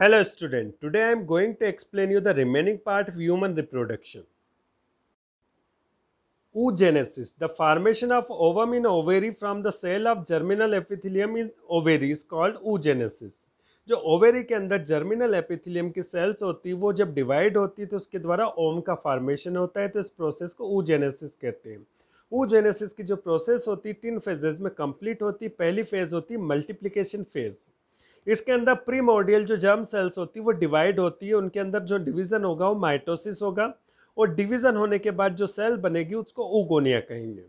Hello student, today I am going to explain you the remaining part of human reproduction. Oogenesis, the formation of ovum in ovary from the cell of germinal epithelium in ovary is called oogenesis. जो ovary के अंदर germinal epithelium की sales होती है वो जब divide होती है तो उसके द्वारा ओम का फॉर्मेशन होता है तो इस प्रोसेस को ऊजेनेसिस कहते हैं ऊजेनेसिस की जो प्रोसेस होती है तीन फेजेस में कंप्लीट होती है पहली फेज होती है मल्टीप्लिकेशन फेज़ इसके अंदर प्रीमोडियल जो जर्म सेल्स होती है वो डिवाइड होती है उनके अंदर जो डिवीज़न होगा वो माइटोसिस होगा और डिवीज़न होने के बाद जो सेल बनेगी उसको ओगोनिया कहेंगे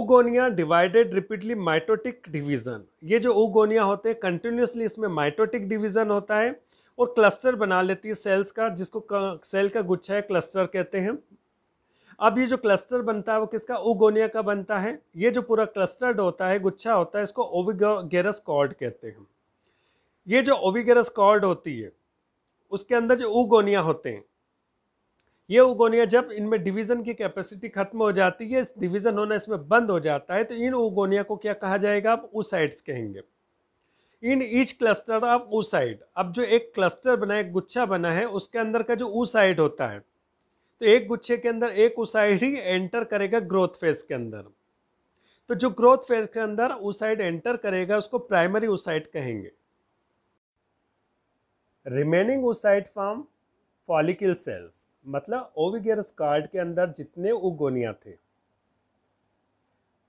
oogonia divided repeatedly mitotic division ये जो उगोनिया होते हैं कंटिन्यूसली इसमें माइटोटिक डिवीज़न होता है और क्लस्टर बना लेती है सेल्स का जिसको सेल का गुच्छा है क्लस्टर कहते हैं अब ये जो क्लस्टर बनता है वो किसका उगोनिया का बनता है ये जो पूरा क्लस्टर्ड होता है गुच्छा होता है इसको ओविगेरस कॉर्ड कहते हैं ये जो ओविगेरस कॉर्ड होती है उसके अंदर जो उगोनिया होते हैं ये उगोनिया जब इनमें डिवीज़न की कैपेसिटी खत्म हो जाती है इस डिवीज़न होना इसमें बंद हो जाता है तो इन उगोनिया को क्या कहा जाएगा आप उसाइड्स कहेंगे in each cluster of oocyte अब जो एक क्लस्टर बना है गुच्छा बना है उसके अंदर का जो उसाइड होता है तो एक गुच्छे के अंदर एक उसाइड ही एंटर करेगा ग्रोथ फेज के अंदर तो जो ग्रोथ फेज के अंदर उसाइड एंटर करेगा उसको प्राइमरी उसाइड कहेंगे remaining oocyte form follicle cells मतलब ओविगेरस कार्ड के अंदर जितने उगोनिया थे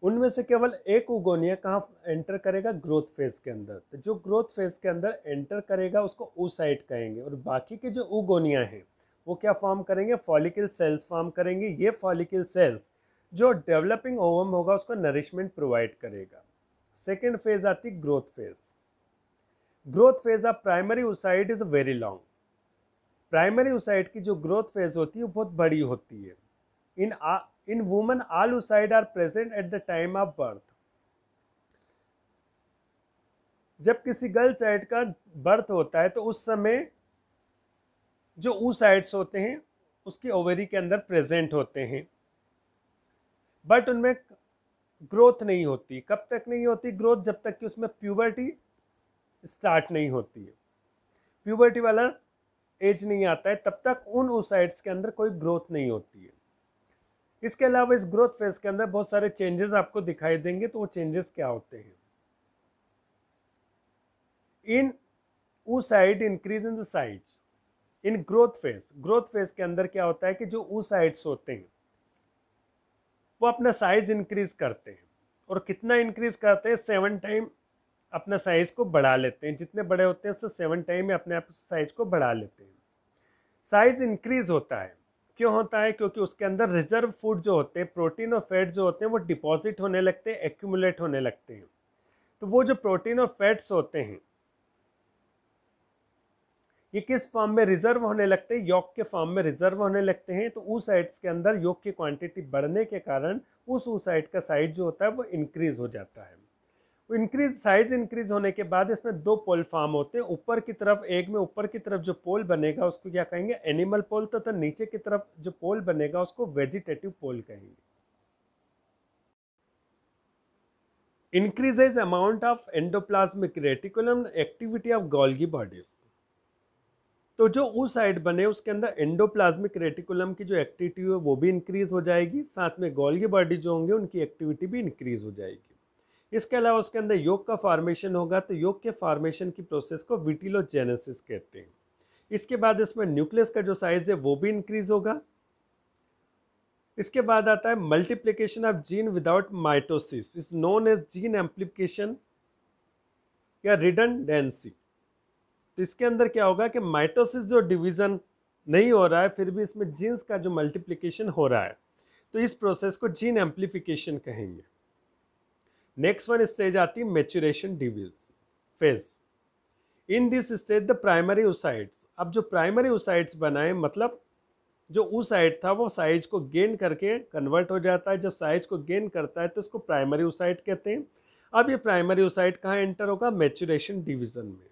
उनमें से केवल एक उगोनिया कहाँ एंटर करेगा ग्रोथ फेज के अंदर तो जो ग्रोथ फेज के अंदर एंटर करेगा उसको ओसाइट कहेंगे और बाकी के जो उगोनिया हैं वो क्या फॉर्म करेंगे फॉलिकल सेल्स फॉर्म करेंगे ये फॉलिकल सेल्स जो डेवलपिंग ओवम होगा उसको नरिशमेंट प्रोवाइड करेगा सेकेंड फेज आती growth phase growth phase of primary oocyte is very long primary oocyte की जो ग्रोथ फेज होती है वो बहुत बड़ी होती है in in women all oocyte are present at the time of birth जब किसी गर्ल साइड का बर्थ होता है तो उस समय जो ऊ साइड्स होते हैं उसकी ओवरी के अंदर प्रेजेंट होते हैं बट उनमें ग्रोथ नहीं होती कब तक नहीं होती ग्रोथ जब तक कि उसमें प्यूबर्टी स्टार्ट नहीं होती है प्यूबर्टी वाला एज नहीं आता है तब तक उन ओसाइट्स के अंदर कोई ग्रोथ नहीं होती है इसके अलावा इस ग्रोथ फेज के अंदर बहुत सारे चेंजेस आपको दिखाई देंगे तो वो चेंजेस क्या होते हैं in oocyte increase in the size in growth phase growth phase के अंदर क्या होता है कि जो ऊसाइड्स होते हैं वो अपना साइज इंक्रीज करते हैं और कितना इंक्रीज करते हैं सेवन टाइम अपना साइज़ को बढ़ा लेते हैं जितने बड़े होते हैं उससे सेवन टाइम में अपने आप साइज़ को बढ़ा लेते हैं साइज़ इंक्रीज होता है क्यों होता है क्योंकि उसके अंदर रिजर्व फूड जो होते हैं प्रोटीन और फैट जो होते हैं वो डिपॉजिट होने लगते हैं एक्यूमुलेट होने लगते हैं तो वो जो प्रोटीन और फैट्स होते हैं ये किस फॉर्म में रिजर्व होने लगते हैं योग के फॉर्म में रिजर्व होने लगते हैं तो उस साइड्स के अंदर योग की क्वांटिटी बढ़ने के कारण उस साइड का साइज जो होता है वो इंक्रीज हो जाता है इंक्रीज साइज इंक्रीज होने के बाद इसमें दो पोल फॉर्म होते हैं ऊपर की तरफ एक में ऊपर की तरफ जो पोल बनेगा उसको क्या कहेंगे एनिमल पोल तथा तो नीचे की तरफ जो पोल बनेगा उसको वेजिटेटिव पोल कहेंगे increases amount of endoplasmic reticulum activity of Golgi bodies तो जो उस साइड बने उसके अंदर एंडोप्लाज्मिक रेटिकुलम की जो एक्टिविटी है वो भी इंक्रीज हो जाएगी साथ में गोल्गी बॉडी जो होंगे उनकी एक्टिविटी भी इंक्रीज हो जाएगी इसके अलावा उसके अंदर योग का फार्मेशन होगा तो योग के फार्मेशन की प्रोसेस को विटिलोजेनेसिस कहते हैं इसके बाद इसमें न्यूक्लियस का जो साइज है वो भी इंक्रीज होगा इसके बाद आता है multiplication of gene without mitosis is known as gene amplification या रिडनडेंसी तो इसके अंदर क्या होगा कि माइटोसिस जो डिवीज़न नहीं हो रहा है फिर भी इसमें जीन्स का जो मल्टीप्लीकेशन हो रहा है तो इस प्रोसेस को जीन एम्प्लीफिकेशन कहेंगे नेक्स्ट वन स्टेज आती है maturation phase in this stage the primary oocytes अब जो प्राइमरी ओसाइट्स बनाए मतलब जो साइड था वो साइज को गेन करके कन्वर्ट हो जाता है जब साइज को गेन करता है तो इसको प्राइमरी उइट कहते हैं अब ये प्राइमरी उइट कहाँ एंटर होगा मेच्यूरेशन डिवीजन में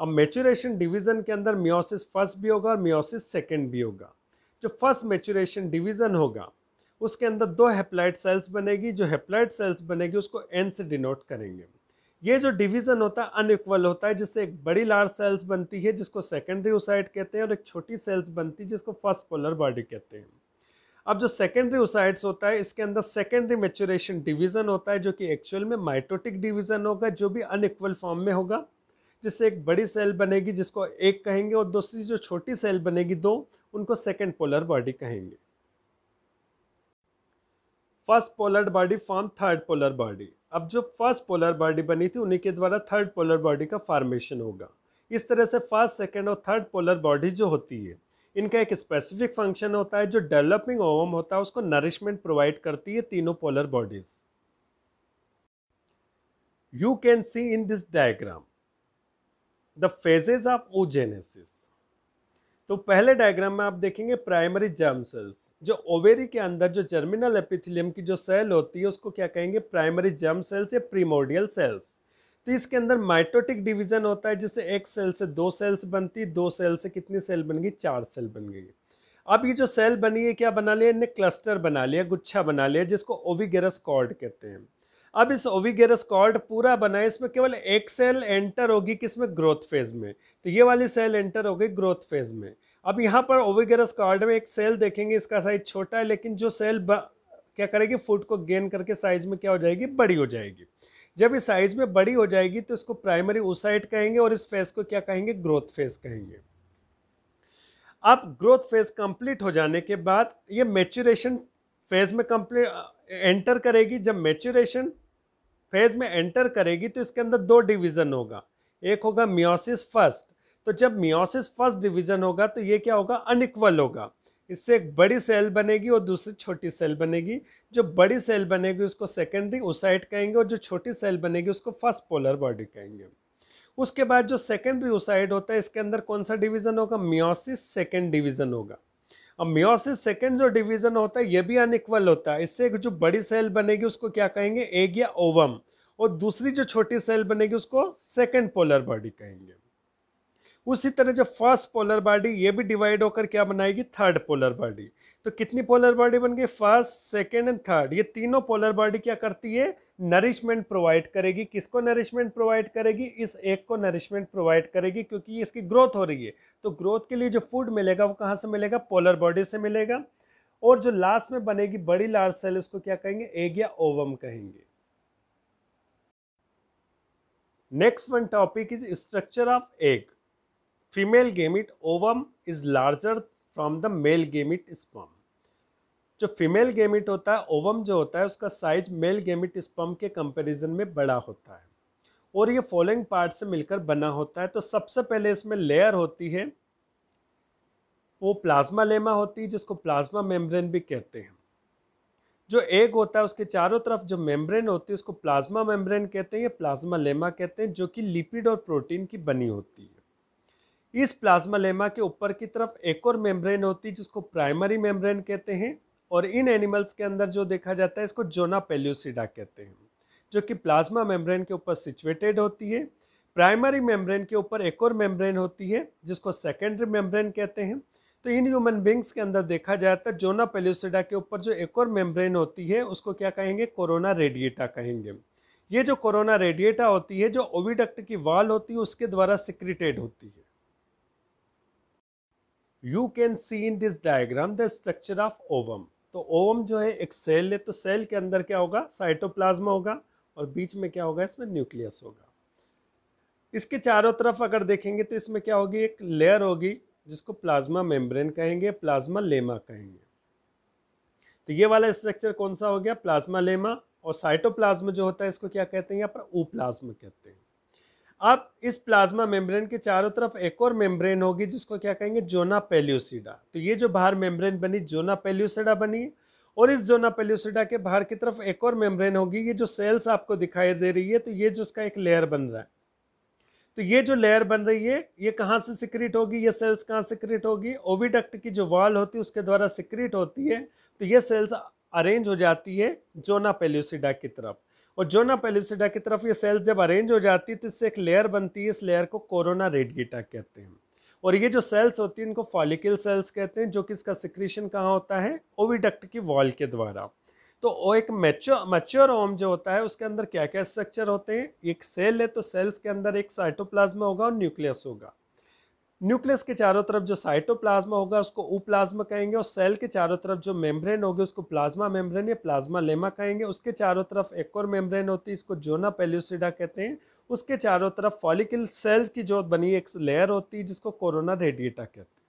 अब मेच्यूरेशन डिवीजन के अंदर मियोसिस फर्स्ट भी होगा और मियोसिस सेकेंड भी होगा जो फर्स्ट मेच्यूरेशन डिवीजन होगा उसके अंदर दो हेप्लाइड सेल्स बनेगी जो हेप्लाइड सेल्स बनेगी उसको एन से डिनोट करेंगे ये जो डिवीज़न होता है अनइक्वल होता है जिससे एक बड़ी लार्ज सेल्स बनती है जिसको सेकेंडरी ओसाइड कहते हैं और एक छोटी सेल्स बनती है जिसको फर्स्ट पोलर बॉडी कहते हैं अब जो सेकेंडरी ओसाइड्स होता है इसके अंदर सेकेंडरी मेचोरेशन डिवीज़न होता है जो कि एक्चुअल में माइटोटिक डिवीज़न होगा जो भी अनइक्वल फॉर्म में होगा जिससे एक बड़ी सेल बनेगी जिसको एक कहेंगे और दूसरी जो छोटी सेल बनेगी दो उनको सेकेंड पोलर बॉडी कहेंगे first polar body form third polar body अब जो फर्स्ट पोलर बॉडी बनी थी उन्हीं के द्वारा थर्ड पोलर बॉडी का फॉर्मेशन होगा इस तरह से फर्स्ट सेकेंड और थर्ड पोलर बॉडी जो होती है इनका एक स्पेसिफिक फंक्शन होता है जो डेवलपिंग ओवम होता है उसको नरिशमेंट प्रोवाइड करती है तीनों polar bodies you can see in this diagram the phases of oogenesis तो पहले डायग्राम में आप देखेंगे प्राइमरी जर्म सेल्स जो ओवेरी के अंदर जो जर्मिनल एपिथिलियम की जो सेल होती है उसको क्या कहेंगे प्राइमरी जर्म सेल्स या प्रीमोडियल सेल्स तो इसके अंदर माइटोटिक डिवीजन होता है जिससे एक सेल से दो सेल्स बनती दो सेल से कितनी सेल बन गई चार सेल बन गई अब ये जो सेल बनी है क्या बना लिया इनने क्लस्टर बना लिया गुच्छा बना लिया जिसको ओविगेरस कॉर्ड कहते हैं अब इस ओविगेरस कॉर्ड पूरा बना है इसमें केवल एक सेल एंटर होगी किसमें ग्रोथ फेज में तो ये वाली सेल एंटर होगी ग्रोथ फेज में अब यहाँ पर ओविगेरस कॉर्ड में एक सेल देखेंगे इसका साइज छोटा है लेकिन जो सेल क्या करेगी फूड को गेन करके साइज में क्या हो जाएगी बड़ी हो जाएगी जब इस साइज में बड़ी हो जाएगी तो इसको प्राइमरी ओसाइट कहेंगे और इस फेज को क्या कहेंगे ग्रोथ फेज कहेंगे अब ग्रोथ फेज कंप्लीट हो जाने के बाद ये मेच्यूरेशन फेज में कंप्लीट एंटर करेगी जब मेच्यूरेशन फेज में एंटर करेगी तो इसके अंदर दो डिवीज़न होगा एक होगा मियोसिस फर्स्ट तो जब मियोसिस फर्स्ट डिवीज़न होगा तो ये क्या होगा अनइक्वल होगा इससे एक बड़ी सेल बनेगी और दूसरी छोटी सेल बनेगी जो बड़ी सेल बनेगी उसको सेकेंडरी ओसाइट कहेंगे और जो छोटी सेल बनेगी उसको फर्स्ट पोलर बॉडी कहेंगे उसके बाद जो सेकेंडरी ओसाइट होता है इसके अंदर कौन सा डिवीज़न होगा मियोसिस सेकेंड डिवीज़न होगा अब मियोसिस सेकेंड जो डिवीजन होता है ये भी अनइक्वल होता है इससे जो बड़ी सेल बनेगी उसको क्या कहेंगे एग या ओवम और दूसरी जो छोटी सेल बनेगी उसको सेकेंड पोलर बॉडी कहेंगे उसी तरह जो फर्स्ट पोलर बॉडी ये भी डिवाइड होकर क्या बनाएगी थर्ड पोलर बॉडी तो कितनी पोलर बॉडी बन गई फर्स्ट सेकेंड एंड थर्ड ये तीनों पोलर बॉडी क्या करती है नरिशमेंट प्रोवाइड करेगी किसको नरिशमेंट प्रोवाइड करेगी इस एक को नरिशमेंट प्रोवाइड करेगी क्योंकि इसकी ग्रोथ हो रही है तो ग्रोथ के लिए जो फूड मिलेगा वो कहाँ से मिलेगा पोलर बॉडी से मिलेगा और जो लास्ट में बनेगी बड़ी लार्ज सेल उसको क्या कहेंगे एग या ओवम कहेंगे next one topic is structure of egg female gamete ovum is larger from the male gamete sperm जो फीमेल गेमिट होता है ओवम जो होता है उसका साइज मेल गेमिट स्पर्म के कंपैरिजन में बड़ा होता है और ये फॉलोइंग पार्ट से मिलकर बना होता है तो सबसे पहले इसमें लेयर होती है वो प्लाज्मा लेमा होती है जिसको प्लाज्मा मेम्ब्रेन भी कहते हैं जो एग होता है उसके चारों तरफ जो मेम्ब्रेन होती है उसको प्लाज्मा मेम्ब्रेन कहते हैं या प्लाज्मा लेमा कहते हैं जो कि लिपिड और प्रोटीन की बनी होती है इस प्लाज्मा लेमा के ऊपर की तरफ एक और मेम्ब्रेन होती है जिसको प्राइमरी मेम्ब्रेन कहते हैं और इन एनिमल्स के अंदर जो देखा जाता है इसको जोना पेल्यूसिडा कहते हैं जो कि प्लाज्मा मेम्ब्रेन के ऊपर सिचुएटेड होती है प्राइमरी मेम्ब्रेन के ऊपर एक और मेम्ब्रेन होती है जिसको सेकेंडरी मेम्ब्रेन कहते हैं तो इन ह्यूमन बींग्स के अंदर देखा जाता तो है जोना पेल्यूसिडा के ऊपर जो एक और मेम्ब्रेन होती है उसको क्या कहेंगे कोरोना रेडिएटा कहेंगे ये जो कोरोना रेडिएटा होती है जो ओविडक्ट की वाल होती है उसके द्वारा सिक्रिटेड होती है you can see in this diagram the structure of ovum तो ओवम जो है एक सेल है तो सेल के अंदर क्या होगा साइटोप्लाज्मा होगा और बीच में क्या होगा इसमें न्यूक्लियस होगा इसके चारों तरफ अगर देखेंगे तो इसमें क्या होगी एक लेयर होगी जिसको प्लाज्मा मेम्ब्रेन कहेंगे प्लाज्मा लेमा कहेंगे तो ये वाला स्ट्रक्चर कौन सा हो गया प्लाज्मा लेमा और साइटोप्लाज्मा जो होता है इसको क्या कहते हैं यहाँ पर ऊप्लाज्म कहते हैं अब इस प्लाज्मा मेम्ब्रेन के चारों तरफ एक और मेम्ब्रेन होगी जिसको क्या कहेंगे जोना पेल्यूसिडा तो ये जो बाहर मेम्ब्रेन बनी जोना पेल्यूसिडा बनी और इस जोना पेल्यूसिडा के बाहर की तरफ एक और मेम्ब्रेन होगी ये जो सेल्स आपको दिखाई दे रही है तो ये जो उसका एक लेयर बन रहा है तो ये जो लेयर बन रही है ये कहाँ से सिक्रिट होगी ये सेल्स कहाँ सिक्रीट होगी ओविडक्ट की जो वॉल होती है उसके द्वारा सिक्रिट होती है तो ये सेल्स अरेंज हो जाती है जोना पेल्यूसिडा की तरफ और जो ना पेलिसिडा की तरफ ये सेल्स जब अरेंज हो जाती है तो इससे एक लेयर बनती है इस लेयर को कोरोना रेडगेटा कहते हैं और ये जो सेल्स होती हैं इनको फॉलिकल सेल्स कहते हैं जो कि इसका सिक्रीशन कहाँ होता है ओविडक्ट की वॉल के द्वारा तो वो एक मैच्योर मैच्योर ओम जो होता है उसके अंदर क्या क्या स्ट्रक्चर होते हैं एक सेल है तो सेल्स के अंदर एक साइटोप्लाज्मा होगा और न्यूक्लियस होगा न्यूक्लियस के चारों तरफ जो साइटोप्लाज्मा होगा उसको उप्लाज्मा कहेंगे और सेल के चारों तरफ जो मेम्ब्रेन होगी उसको प्लाज्मा मेम्ब्रेन या प्लाज्मा लेमा कहेंगे उसके चारों तरफ एक और मेम्ब्रेन होती है इसको जोना पेल्यूसिडा कहते हैं उसके चारों तरफ फॉलिकल सेल्स की जो बनी एक लेयर होती है जिसको कोरोना रेडिएटा कहते हैं